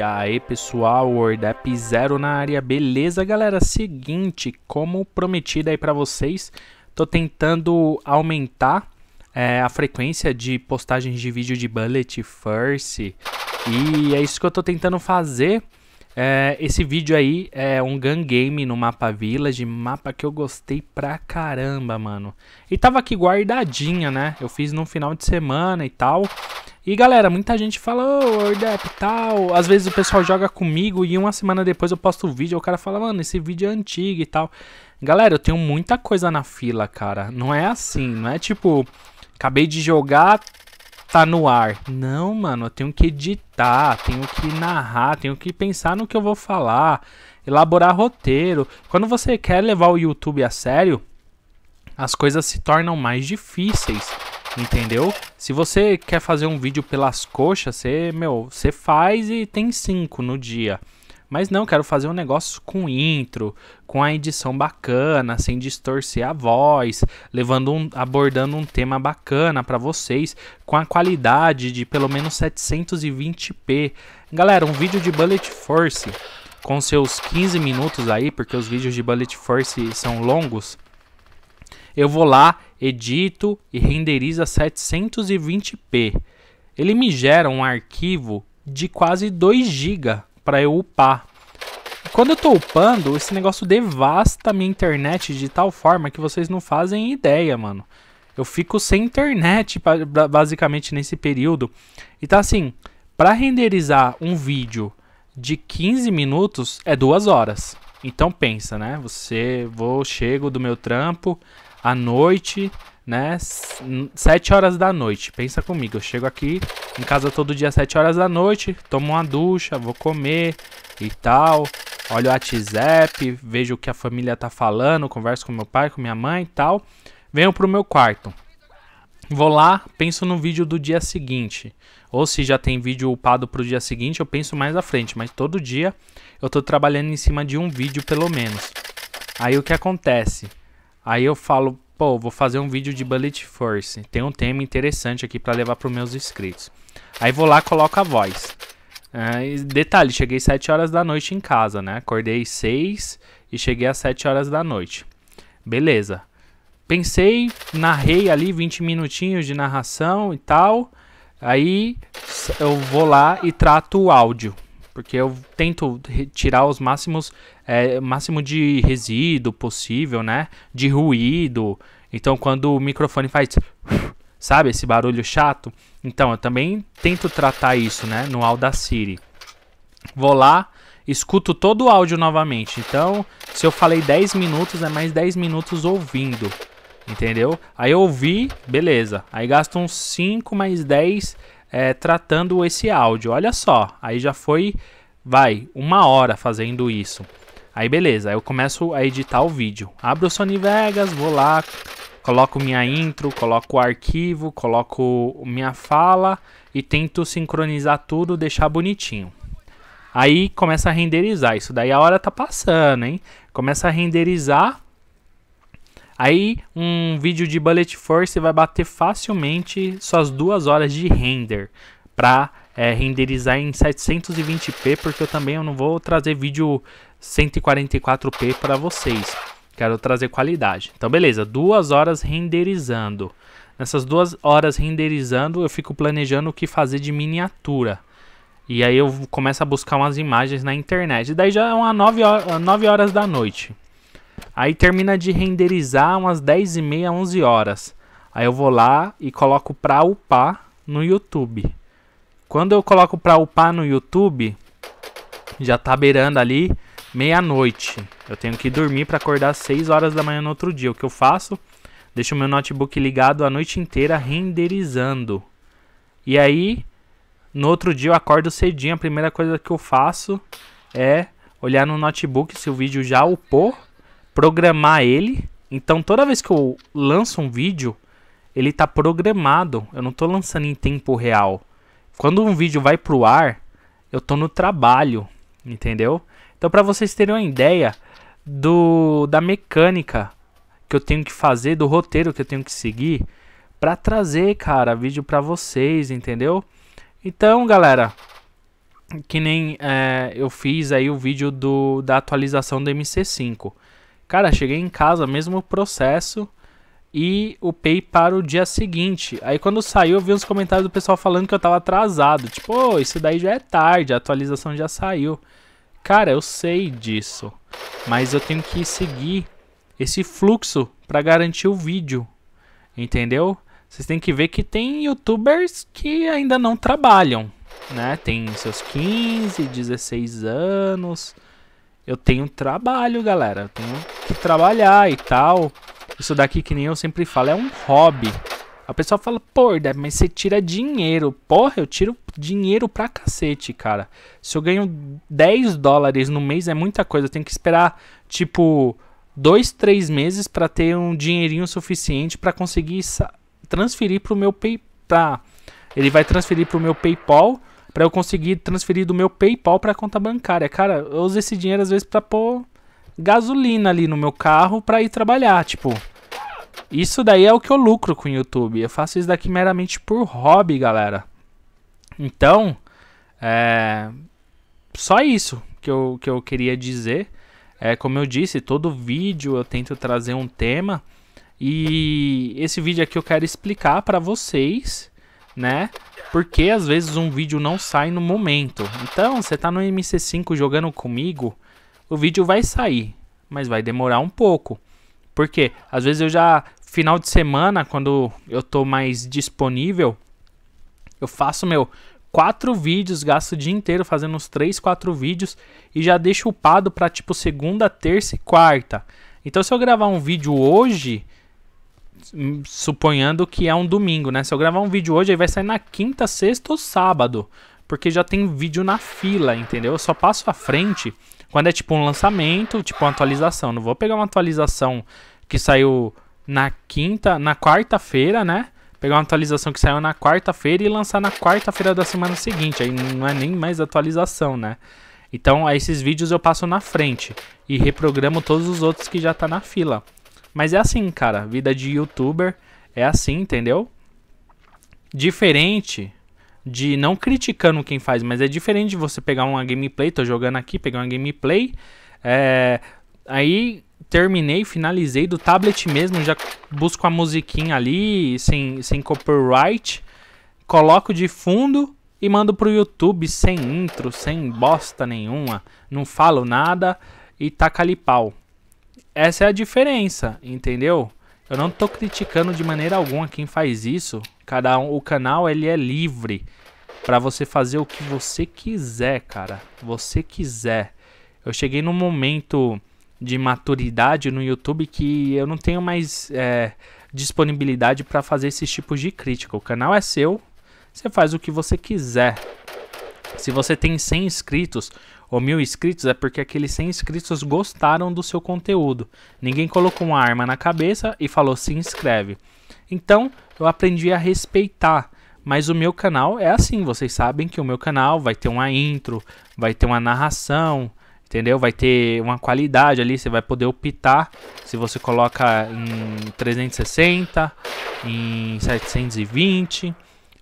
Aí pessoal, WordApp zero na área. Beleza, galera? Seguinte, como prometido aí para vocês, tô tentando aumentar é, a frequência de postagens de vídeo de Bullet First. E é isso que eu tô tentando fazer. É, esse vídeo aí é um gun game no mapa Village, mapa que eu gostei pra caramba, mano. E tava aqui guardadinha, né? Eu fiz no final de semana e tal. E galera, muita gente fala, ô oh, Ordep e tal. Às vezes o pessoal joga comigo e uma semana depois eu posto o um vídeo. O cara fala, mano, esse vídeo é antigo e tal. Galera, eu tenho muita coisa na fila, cara. Não é assim, não é tipo, acabei de jogar, tá no ar. Não, mano, eu tenho que editar, tenho que narrar, tenho que pensar no que eu vou falar, elaborar roteiro. Quando você quer levar o YouTube a sério, as coisas se tornam mais difíceis. Entendeu? Se você quer fazer um vídeo pelas coxas, você, meu, você faz e tem cinco no dia. Mas não, quero fazer um negócio com intro, com a edição bacana, sem distorcer a voz, levando um, abordando um tema bacana para vocês, com a qualidade de pelo menos 720p. Galera, um vídeo de Bullet Force com seus 15 minutos aí, porque os vídeos de Bullet Force são longos, eu vou lá, edito e renderizo a 720p. Ele me gera um arquivo de quase 2 GB para eu upar. Quando eu estou upando, esse negócio devasta minha internet de tal forma que vocês não fazem ideia, mano. Eu fico sem internet basicamente nesse período. Então assim, para renderizar um vídeo de 15 minutos é duas horas. Então pensa, né? Você vou chego do meu trampo, à noite, né? 7 horas da noite. Pensa comigo, eu chego aqui em casa todo dia às 7 horas da noite, tomo uma ducha, vou comer e tal. Olho o WhatsApp, vejo o que a família tá falando, converso com meu pai, com minha mãe e tal. Venho pro meu quarto. Vou lá, penso no vídeo do dia seguinte. Ou se já tem vídeo upado pro dia seguinte, eu penso mais à frente, mas todo dia eu tô trabalhando em cima de um vídeo pelo menos. Aí o que acontece? Aí eu falo, pô, vou fazer um vídeo de Bullet Force. Tem um tema interessante aqui para levar para os meus inscritos. Aí vou lá, coloco a voz. Uh, detalhe, cheguei 7 horas da noite em casa, né? Acordei 6 e cheguei às 7 horas da noite. Beleza. Pensei, narrei ali 20 minutinhos de narração e tal. Aí eu vou lá e trato o áudio porque eu tento tirar os máximos, é, máximo de resíduo possível, né? De ruído. Então, quando o microfone faz, sabe, esse barulho chato, então eu também tento tratar isso, né? No Audacity. Vou lá, escuto todo o áudio novamente. Então, se eu falei 10 minutos, é mais 10 minutos ouvindo. Entendeu? Aí eu ouvi, beleza. Aí gasto uns 5 mais 10 é, tratando esse áudio. Olha só, aí já foi, vai, uma hora fazendo isso. Aí beleza, eu começo a editar o vídeo. Abro o Sony Vegas, vou lá, coloco minha intro, coloco o arquivo, coloco minha fala e tento sincronizar tudo, deixar bonitinho. Aí começa a renderizar, isso daí a hora tá passando, hein? Começa a renderizar Aí um vídeo de Bullet Force vai bater facilmente suas duas horas de render para é, renderizar em 720p, porque eu também eu não vou trazer vídeo 144p para vocês. Quero trazer qualidade. Então beleza, duas horas renderizando. Nessas duas horas renderizando, eu fico planejando o que fazer de miniatura. E aí eu começo a buscar umas imagens na internet. E daí já é umas 9 horas, 9 horas da noite. Aí termina de renderizar umas 10 e meia, 11 horas. Aí eu vou lá e coloco pra upar no YouTube. Quando eu coloco pra upar no YouTube, já tá beirando ali meia-noite. Eu tenho que dormir para acordar às 6 horas da manhã no outro dia. O que eu faço? Deixo meu notebook ligado a noite inteira renderizando. E aí, no outro dia eu acordo cedinho. A primeira coisa que eu faço é olhar no notebook se o vídeo já upou programar ele. Então toda vez que eu lanço um vídeo, ele está programado. Eu não estou lançando em tempo real. Quando um vídeo vai para o ar, eu estou no trabalho, entendeu? Então para vocês terem uma ideia do da mecânica que eu tenho que fazer, do roteiro que eu tenho que seguir para trazer, cara, vídeo para vocês, entendeu? Então, galera, que nem é, eu fiz aí o vídeo do, da atualização do MC5. Cara, cheguei em casa, mesmo processo, e o pay para o dia seguinte. Aí quando saiu, eu vi uns comentários do pessoal falando que eu tava atrasado. Tipo, oh, isso daí já é tarde, a atualização já saiu. Cara, eu sei disso, mas eu tenho que seguir esse fluxo para garantir o vídeo, entendeu? Vocês têm que ver que tem youtubers que ainda não trabalham, né? Tem seus 15, 16 anos, eu tenho trabalho, galera. Eu tenho que trabalhar e tal. Isso daqui, que nem eu sempre falo, é um hobby. A pessoa fala, pô, mas você tira dinheiro. Porra, eu tiro dinheiro pra cacete, cara. Se eu ganho 10 dólares no mês é muita coisa. Eu tenho que esperar, tipo, dois, três meses para ter um dinheirinho suficiente para conseguir transferir pro meu PayPal. Ele vai transferir pro meu PayPal para eu conseguir transferir do meu PayPal para a conta bancária. Cara, eu uso esse dinheiro às vezes para pôr gasolina ali no meu carro para ir trabalhar, tipo. Isso daí é o que eu lucro com o YouTube. Eu faço isso daqui meramente por hobby, galera. Então, é só isso que eu, que eu queria dizer. É, como eu disse, todo vídeo eu tento trazer um tema e esse vídeo aqui eu quero explicar para vocês, né? Porque às vezes um vídeo não sai no momento. Então, você tá no MC5 jogando comigo, o vídeo vai sair, mas vai demorar um pouco. Porque às vezes eu já final de semana, quando eu tô mais disponível, eu faço meu quatro vídeos, gasto o dia inteiro fazendo uns três, quatro vídeos e já deixo upado para tipo segunda, terça e quarta. Então se eu gravar um vídeo hoje, suponhando que é um domingo, né? Se eu gravar um vídeo hoje, aí vai sair na quinta, sexta ou sábado. Porque já tem vídeo na fila, entendeu? Eu só passo à frente quando é tipo um lançamento, tipo uma atualização. Não vou pegar uma atualização que saiu na quinta, na quarta-feira, né? Pegar uma atualização que saiu na quarta-feira e lançar na quarta-feira da semana seguinte. Aí não é nem mais atualização, né? Então, esses vídeos eu passo na frente e reprogramo todos os outros que já tá na fila. Mas é assim, cara. Vida de youtuber é assim, entendeu? Diferente de não criticando quem faz, mas é diferente de você pegar uma gameplay, tô jogando aqui, pegar uma gameplay, é, aí terminei, finalizei do tablet mesmo, já busco a musiquinha ali, sem, sem copyright, coloco de fundo e mando pro YouTube sem intro, sem bosta nenhuma, não falo nada e taca ali pau. Essa é a diferença, entendeu? Eu não tô criticando de maneira alguma quem faz isso. Cada um, o canal ele é livre para você fazer o que você quiser, cara. Você quiser. Eu cheguei num momento de maturidade no YouTube que eu não tenho mais é, disponibilidade para fazer esses tipos de crítica. O canal é seu, você faz o que você quiser. Se você tem 100 inscritos, ou mil inscritos é porque aqueles 100 inscritos gostaram do seu conteúdo. Ninguém colocou uma arma na cabeça e falou se inscreve. Então eu aprendi a respeitar. Mas o meu canal é assim, vocês sabem que o meu canal vai ter uma intro, vai ter uma narração, entendeu? Vai ter uma qualidade ali, você vai poder optar se você coloca em 360, em 720.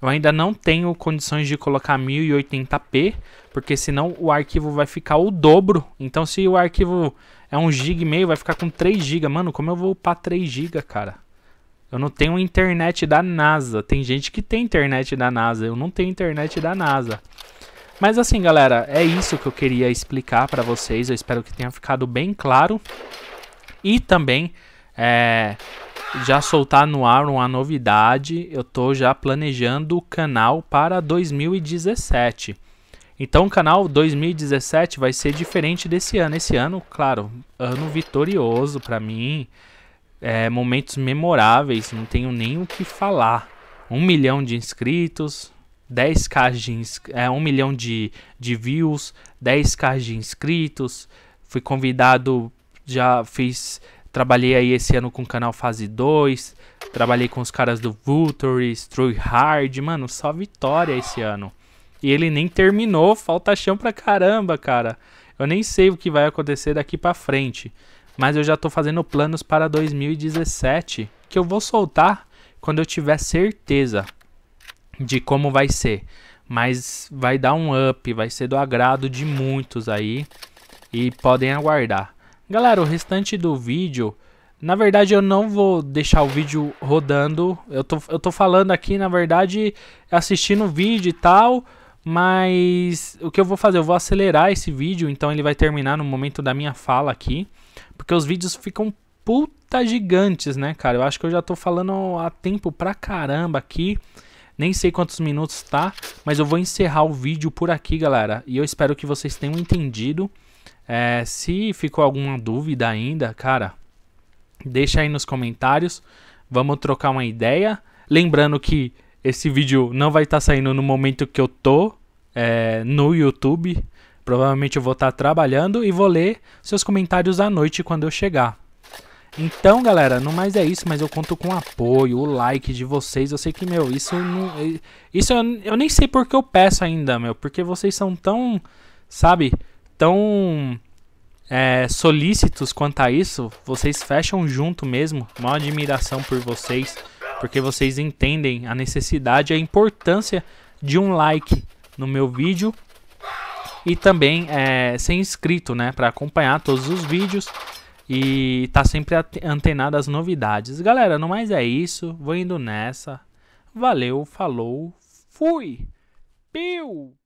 Eu ainda não tenho condições de colocar 1080p, porque senão o arquivo vai ficar o dobro. Então se o arquivo é um gig meio, vai ficar com 3 GB. Mano, como eu vou upar 3 GB, cara? Eu não tenho internet da NASA. Tem gente que tem internet da NASA, eu não tenho internet da NASA. Mas assim, galera, é isso que eu queria explicar para vocês. Eu espero que tenha ficado bem claro. E também é, já soltar no ar uma novidade. Eu tô já planejando o canal para 2017. Então o canal 2017 vai ser diferente desse ano. Esse ano, claro, ano vitorioso para mim. É, momentos memoráveis, não tenho nem o que falar. Um milhão de inscritos, 10k de é, um milhão de, de views, 10k de inscritos. Fui convidado, já fiz. Trabalhei aí esse ano com o canal Fase 2. Trabalhei com os caras do Vultory, True Hard. Mano, só vitória esse ano. E ele nem terminou, falta chão pra caramba, cara. Eu nem sei o que vai acontecer daqui pra frente. Mas eu já tô fazendo planos para 2017 que eu vou soltar quando eu tiver certeza de como vai ser. Mas vai dar um up, vai ser do agrado de muitos aí. E podem aguardar. Galera, o restante do vídeo. Na verdade, eu não vou deixar o vídeo rodando. Eu tô, eu tô falando aqui, na verdade, assistindo o vídeo e tal. Mas o que eu vou fazer? Eu vou acelerar esse vídeo, então ele vai terminar no momento da minha fala aqui. Porque os vídeos ficam puta gigantes, né, cara? Eu acho que eu já tô falando há tempo pra caramba aqui. Nem sei quantos minutos tá, mas eu vou encerrar o vídeo por aqui, galera. E eu espero que vocês tenham entendido. É, se ficou alguma dúvida ainda, cara, deixa aí nos comentários. Vamos trocar uma ideia. Lembrando que esse vídeo não vai estar tá saindo no momento que eu tô é, no YouTube. Provavelmente eu vou estar tá trabalhando e vou ler seus comentários à noite quando eu chegar. Então, galera, não mais é isso, mas eu conto com o apoio, o like de vocês. Eu sei que, meu, isso não. É, isso eu, eu nem sei porque eu peço ainda, meu. Porque vocês são tão. Sabe? Tão. É, solícitos quanto a isso. Vocês fecham junto mesmo. Uma admiração por vocês porque vocês entendem a necessidade e a importância de um like no meu vídeo e também é, ser inscrito, né, para acompanhar todos os vídeos e estar tá sempre antenado às novidades. Galera, no mais é isso, vou indo nessa. Valeu, falou, fui. Piu.